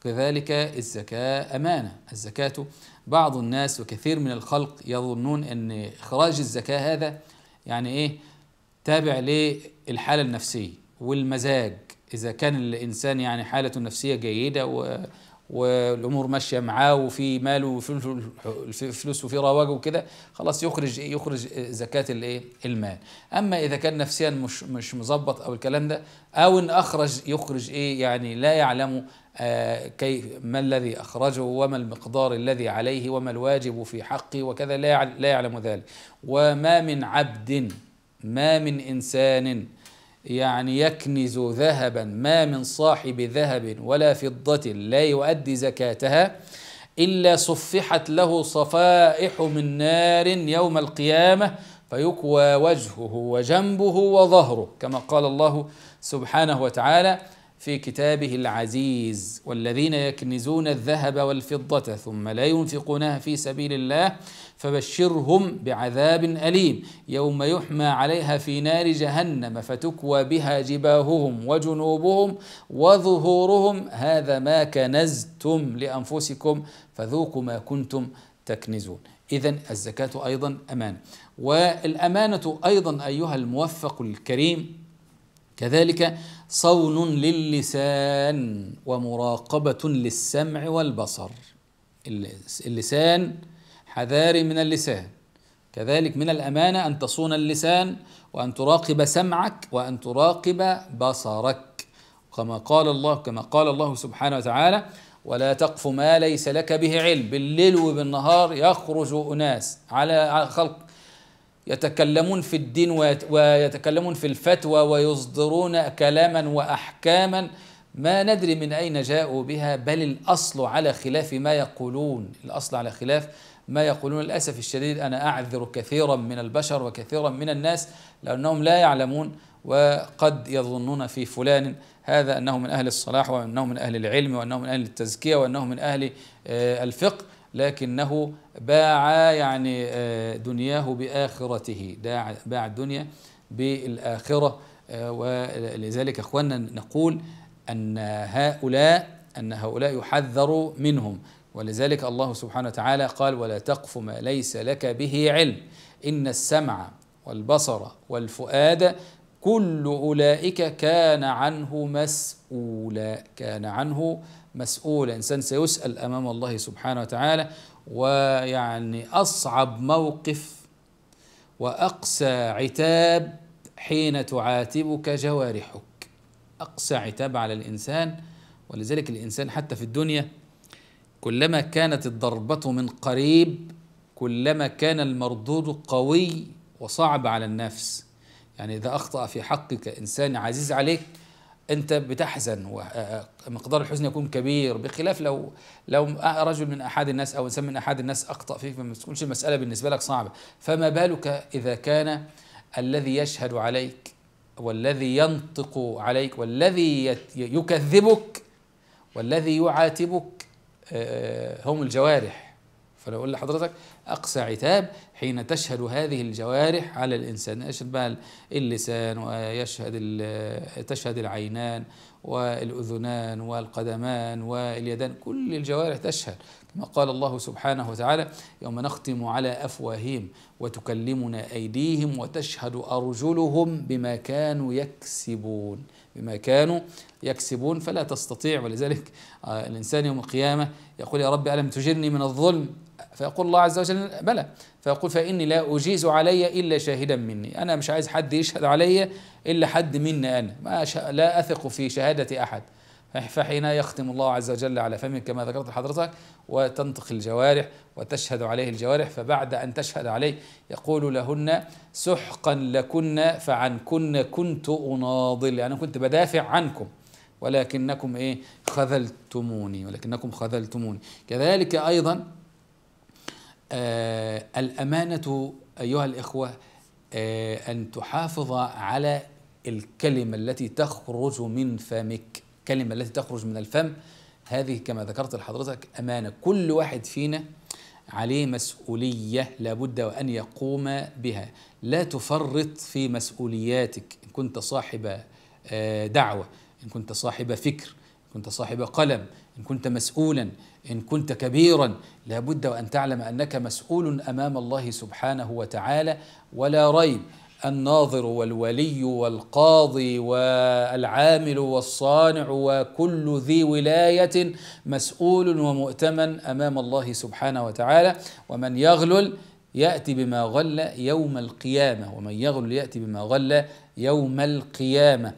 كذلك الزكاة أمانة الزكاة بعض الناس وكثير من الخلق يظنون أن إخراج الزكاة هذا يعني إيه تابع للحالة النفسية والمزاج إذا كان الإنسان يعني حالته النفسية جيدة والامور ماشيه معاه وفي ماله وفي فلوس وفي رواج وكده خلاص يخرج ايه يخرج زكاه الايه المال اما اذا كان نفسيا مش مش مظبط او الكلام ده او ان اخرج يخرج ايه يعني لا يعلم آه كيف ما الذي اخرجه وما المقدار الذي عليه وما الواجب في حقه وكذا لا لا يعلم ذلك وما من عبد ما من انسان يعني يكنز ذهبا ما من صاحب ذهب ولا فضة لا يؤدي زكاتها إلا صفحت له صفائح من نار يوم القيامة فيكوى وجهه وجنبه وظهره كما قال الله سبحانه وتعالى في كتابه العزيز والذين يكنزون الذهب والفضة ثم لا ينفقونها في سبيل الله فبشرهم بعذاب أليم يوم يحمى عليها في نار جهنم فتكوى بها جباههم وجنوبهم وظهورهم هذا ما كنزتم لأنفسكم فذوقوا ما كنتم تكنزون إذا الزكاة أيضا أمان والأمانة أيضا أيها الموفق الكريم كذلك صون للسان ومراقبة للسمع والبصر اللسان حذاري من اللسان كذلك من الأمانة أن تصون اللسان وأن تراقب سمعك وأن تراقب بصرك كما قال الله كما قال الله سبحانه وتعالى ولا تقف ما ليس لك به علم بالليل وبالنهار يخرج أناس على خلق يتكلمون في الدين ويتكلمون في الفتوى ويصدرون كلاما واحكاما ما ندري من اين جاءوا بها بل الاصل على خلاف ما يقولون الاصل على خلاف ما يقولون للاسف الشديد انا اعذر كثيرا من البشر وكثيرا من الناس لانهم لا يعلمون وقد يظنون في فلان هذا انه من اهل الصلاح وانه من اهل العلم وانه من اهل التزكيه وانه من اهل آه، الفقه لكنه باع يعني آه، دنياه بآخرته باع الدنيا بالآخرة آه، ولذلك اخواننا نقول أن هؤلاء أن هؤلاء يحذر منهم ولذلك الله سبحانه وتعالى قال ولا تقف ما ليس لك به علم إن السمع والبصر والفؤاد كل أولئك كان عنه مسؤولا كان عنه مسؤولا إنسان سيسأل أمام الله سبحانه وتعالى ويعني أصعب موقف وأقسى عتاب حين تعاتبك جوارحك أقسى عتاب على الإنسان ولذلك الإنسان حتى في الدنيا كلما كانت الضربة من قريب كلما كان المردود قوي وصعب على النفس يعني إذا أخطأ في حقك إنسان عزيز عليك أنت بتحزن ومقدار آه، آه، الحزن يكون كبير بخلاف لو لو رجل من أحد الناس أو إنسان من أحد الناس أخطأ فيك ما تكونش المسألة بالنسبة لك صعبة فما بالك إذا كان الذي يشهد عليك والذي ينطق عليك والذي يكذبك والذي يعاتبك آه، هم الجوارح فلو اقول لحضرتك اقسى عتاب حين تشهد هذه الجوارح على الانسان يشهد بقى اللسان ويشهد تشهد العينان والاذنان والقدمان واليدان كل الجوارح تشهد كما قال الله سبحانه وتعالى يوم نختم على افواههم وتكلمنا ايديهم وتشهد ارجلهم بما كانوا يكسبون بما كانوا يكسبون فلا تستطيع ولذلك آه، الانسان يوم القيامه يقول يا رب الم تجرني من الظلم فيقول الله عز وجل بلى فيقول فإني لا أجيز علي إلا شاهدا مني أنا مش عايز حد يشهد علي إلا حد مني أنا ما لا أثق في شهادة أحد فحين يختم الله عز وجل على فمك كما ذكرت لحضرتك وتنطق الجوارح وتشهد عليه الجوارح فبعد أن تشهد عليه يقول لهن سحقا لكن فعنكن كنت أناضل يعني كنت بدافع عنكم ولكنكم إيه خذلتموني ولكنكم خذلتموني كذلك أيضا آه، الأمانة أيها الإخوة آه، أن تحافظ على الكلمة التي تخرج من فمك الكلمة التي تخرج من الفم هذه كما ذكرت لحضرتك أمانة كل واحد فينا عليه مسؤولية لابد وأن يقوم بها لا تفرط في مسؤولياتك إن كنت صاحب آه، دعوة إن كنت صاحب فكر كنت صاحب قلم إن كنت مسؤولا إن كنت كبيرا لابد وأن تعلم أنك مسؤول أمام الله سبحانه وتعالى ولا ريب الناظر والولي والقاضي والعامل والصانع وكل ذي ولايه مسؤول ومؤتمن امام الله سبحانه وتعالى ومن يغلل ياتي بما غل يوم القيامه ومن يغلل ياتي بما غل يوم القيامه